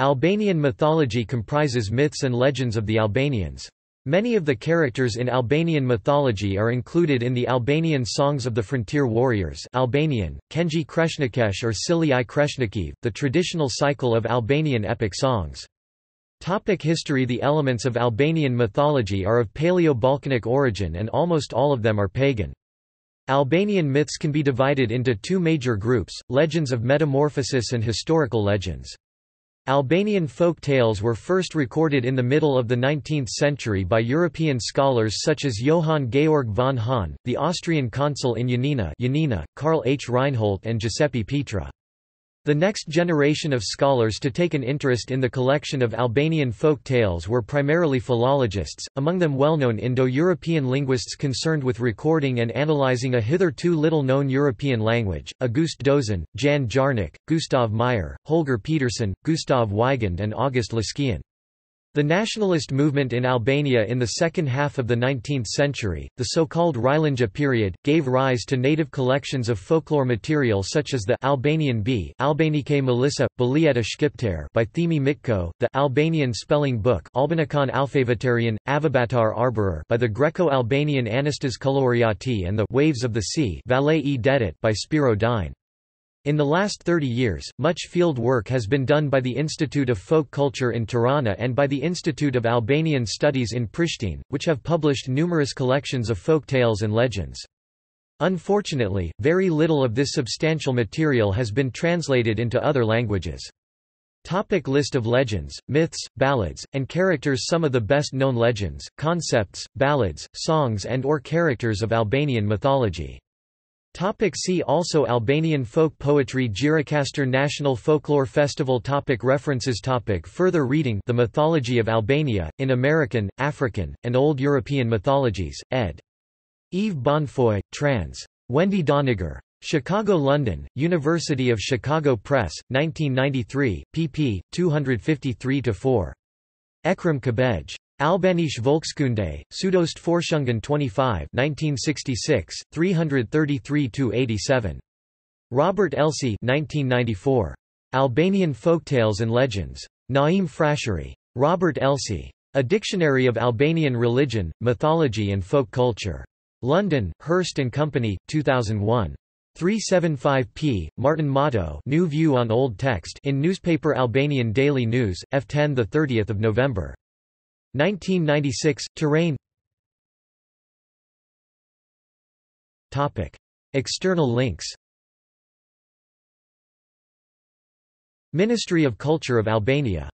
Albanian mythology comprises myths and legends of the Albanians. Many of the characters in Albanian mythology are included in the Albanian Songs of the Frontier Warriors Albanian, Kenji Kreshnikesh or Sili i Kreshnikiv, the traditional cycle of Albanian epic songs. Topic history The elements of Albanian mythology are of Paleo-Balkanic origin and almost all of them are pagan. Albanian myths can be divided into two major groups, legends of metamorphosis and historical legends. Albanian folk tales were first recorded in the middle of the 19th century by European scholars such as Johann Georg von Hahn, the Austrian consul in Janina, Janina Karl H. Reinhold and Giuseppe Petra. The next generation of scholars to take an interest in the collection of Albanian folk tales were primarily philologists, among them well-known Indo-European linguists concerned with recording and analyzing a hitherto little-known European language, August Dozin, Jan Jarnik, Gustav Meyer, Holger Peterson, Gustav Weigand and August Laskian. The nationalist movement in Albania in the second half of the 19th century, the so-called Rilinja period, gave rise to native collections of folklore material such as the Albanian Bee Albanike Melissa, Balieta Shkipter by Themi Mitko, the Albanian Spelling Book Albanicon Alfavitarian, Avabatar Arborer by the Greco-Albanian Anastas Kaloriati and the Waves of the Sea Valet e Dedit by Spiro Dine. In the last 30 years, much field work has been done by the Institute of Folk Culture in Tirana and by the Institute of Albanian Studies in Pristina, which have published numerous collections of folk tales and legends. Unfortunately, very little of this substantial material has been translated into other languages. Topic list of legends, myths, ballads, and characters Some of the best-known legends, concepts, ballads, songs and or characters of Albanian mythology Topic see also Albanian folk poetry Gjirokastër National Folklore Festival topic References topic Further reading The Mythology of Albania, in American, African, and Old European Mythologies, ed. Eve Bonfoy, trans. Wendy Doniger. Chicago London, University of Chicago Press, 1993, pp. 253-4. Ekrem Kabej. Albanische Volkskunde, Südostforschungen 25 1966, 333–87. Robert Elsey 1994. Albanian Folktales and Legends. Naim Frasheri. Robert Elsey. A Dictionary of Albanian Religion, Mythology and Folk Culture. London, Hearst and Company, 2001. 375 p. Martin Motto New View on Old Text in Newspaper Albanian Daily News, F10 30 November. 1996 terrain Topic External links Ministry of Culture of Albania